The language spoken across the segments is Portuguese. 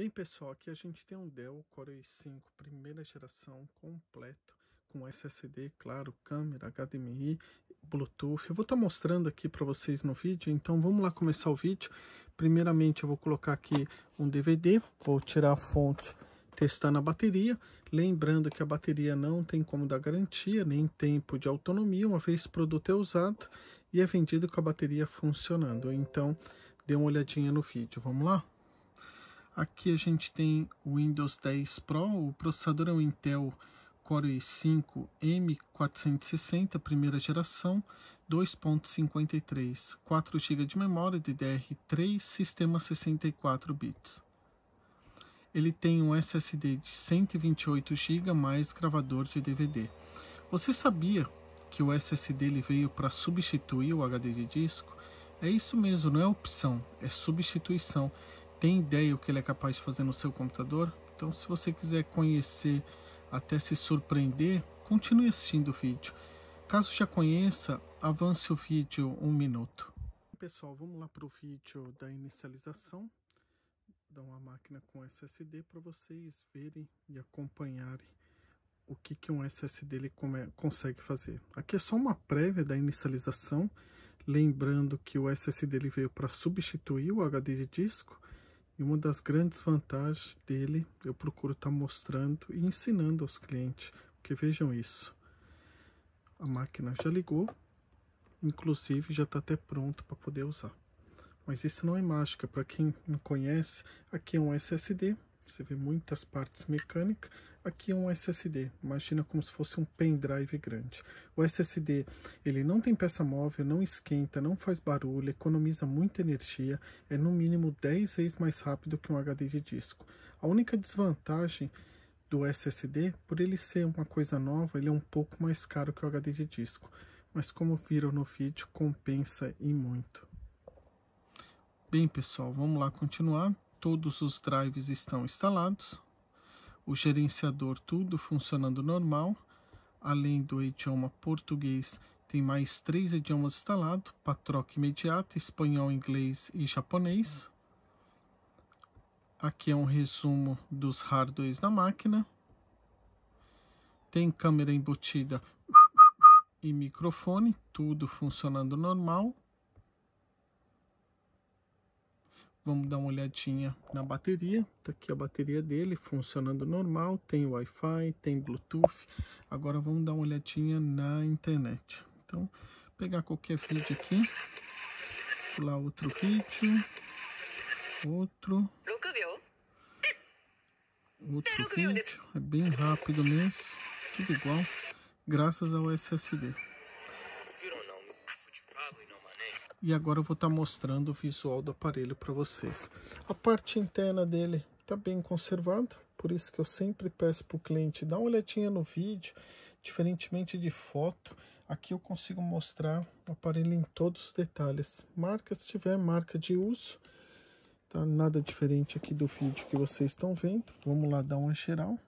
Bem pessoal, aqui a gente tem um Dell Core i5 primeira geração completo com SSD, claro, câmera, HDMI, Bluetooth. Eu vou estar tá mostrando aqui para vocês no vídeo, então vamos lá começar o vídeo. Primeiramente eu vou colocar aqui um DVD, vou tirar a fonte testar na bateria, lembrando que a bateria não tem como dar garantia, nem tempo de autonomia, uma vez o produto é usado e é vendido com a bateria funcionando. Então, dê uma olhadinha no vídeo, vamos lá? Aqui a gente tem o Windows 10 Pro, o processador é o Intel Core i5 M460, primeira geração, 2.53, 4 GB de memória DDR3, sistema 64 bits. Ele tem um SSD de 128 GB mais gravador de DVD. Você sabia que o SSD ele veio para substituir o HD de disco? É isso mesmo, não é opção, é substituição tem ideia o que ele é capaz de fazer no seu computador? Então, se você quiser conhecer, até se surpreender, continue assistindo o vídeo. Caso já conheça, avance o vídeo um minuto. Pessoal, vamos lá para o vídeo da inicialização dar uma máquina com SSD para vocês verem e acompanharem o que, que um SSD ele come, consegue fazer. Aqui é só uma prévia da inicialização, lembrando que o SSD ele veio para substituir o HD de disco, e uma das grandes vantagens dele, eu procuro estar tá mostrando e ensinando aos clientes, porque vejam isso. A máquina já ligou, inclusive já está até pronto para poder usar. Mas isso não é mágica, para quem não conhece, aqui é um SSD você vê muitas partes mecânicas. Aqui é um SSD. Imagina como se fosse um pendrive grande. O SSD, ele não tem peça móvel, não esquenta, não faz barulho, economiza muita energia. É no mínimo 10 vezes mais rápido que um HD de disco. A única desvantagem do SSD, por ele ser uma coisa nova, ele é um pouco mais caro que o HD de disco. Mas como viram no vídeo, compensa e muito. Bem pessoal, vamos lá continuar todos os drives estão instalados, o gerenciador tudo funcionando normal, além do idioma português tem mais três idiomas instalados, para imediata, espanhol, inglês e japonês. Aqui é um resumo dos hardwares da máquina. Tem câmera embutida e microfone, tudo funcionando normal. Vamos dar uma olhadinha na bateria. Tá aqui a bateria dele funcionando normal, tem Wi-Fi, tem Bluetooth. Agora vamos dar uma olhadinha na internet. Então, pegar qualquer vídeo aqui, pular outro vídeo, outro, outro vídeo. É bem rápido mesmo, tudo igual, graças ao SSD. E agora eu vou estar tá mostrando o visual do aparelho para vocês. A parte interna dele está bem conservada, por isso que eu sempre peço para o cliente dar uma olhadinha no vídeo, diferentemente de foto, aqui eu consigo mostrar o aparelho em todos os detalhes. Marca, se tiver marca de uso, tá nada diferente aqui do vídeo que vocês estão vendo. Vamos lá dar uma geral.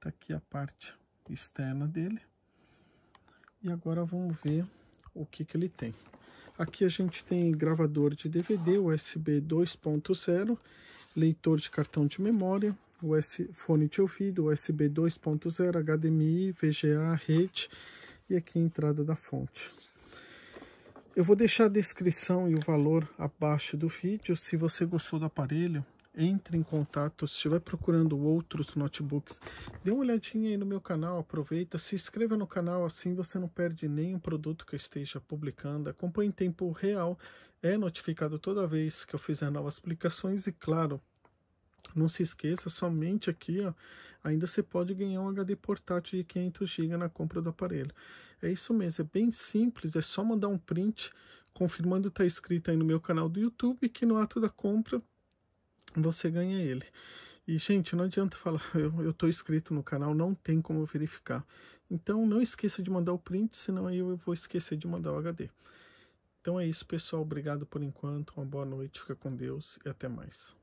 Tá aqui a parte externa dele. E agora vamos ver o que que ele tem. Aqui a gente tem gravador de DVD, USB 2.0, leitor de cartão de memória, US, fone de ouvido, USB 2.0, HDMI, VGA, rede e aqui a entrada da fonte. Eu vou deixar a descrição e o valor abaixo do vídeo. Se você gostou do aparelho, entre em contato, se estiver procurando outros notebooks, dê uma olhadinha aí no meu canal, aproveita, se inscreva no canal, assim você não perde nenhum produto que eu esteja publicando, acompanhe em tempo real, é notificado toda vez que eu fizer novas publicações e claro, não se esqueça, somente aqui ó, ainda você pode ganhar um HD portátil de 500GB na compra do aparelho. É isso mesmo, é bem simples, é só mandar um print confirmando está inscrito aí no meu canal do YouTube que no ato da compra você ganha ele. E, gente, não adianta falar, eu, eu tô inscrito no canal, não tem como verificar. Então, não esqueça de mandar o print, senão aí eu vou esquecer de mandar o HD. Então é isso, pessoal. Obrigado por enquanto. Uma boa noite, fica com Deus e até mais.